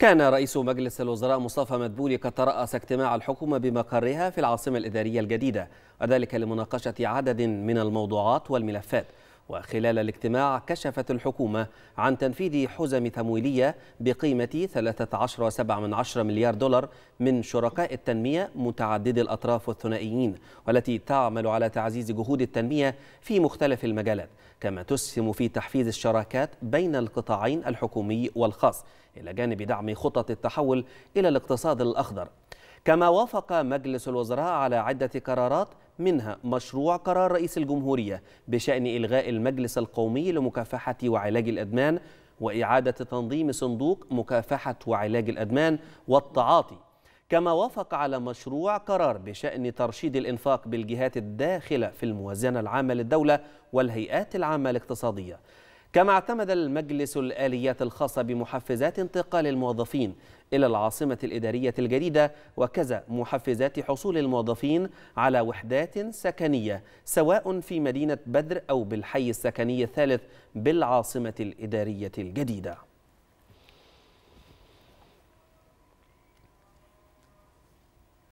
كان رئيس مجلس الوزراء مصطفى مدبولي قد ترأس اجتماع الحكومة بمقرها في العاصمة الإدارية الجديدة وذلك لمناقشة عدد من الموضوعات والملفات وخلال الاجتماع كشفت الحكومة عن تنفيذ حزم تمويلية بقيمة 13.7 مليار دولار من شركاء التنمية متعدد الأطراف والثنائيين والتي تعمل على تعزيز جهود التنمية في مختلف المجالات كما تسهم في تحفيز الشراكات بين القطاعين الحكومي والخاص إلى جانب دعم خطط التحول إلى الاقتصاد الأخضر كما وافق مجلس الوزراء على عدة قرارات منها مشروع قرار رئيس الجمهورية بشأن إلغاء المجلس القومي لمكافحة وعلاج الأدمان وإعادة تنظيم صندوق مكافحة وعلاج الأدمان والتعاطي كما وافق على مشروع قرار بشأن ترشيد الإنفاق بالجهات الداخلة في الموازنة العامة للدولة والهيئات العامة الاقتصادية كما اعتمد المجلس الآليات الخاصة بمحفزات انتقال الموظفين إلى العاصمة الإدارية الجديدة وكذا محفزات حصول الموظفين على وحدات سكنية سواء في مدينة بدر أو بالحي السكني الثالث بالعاصمة الإدارية الجديدة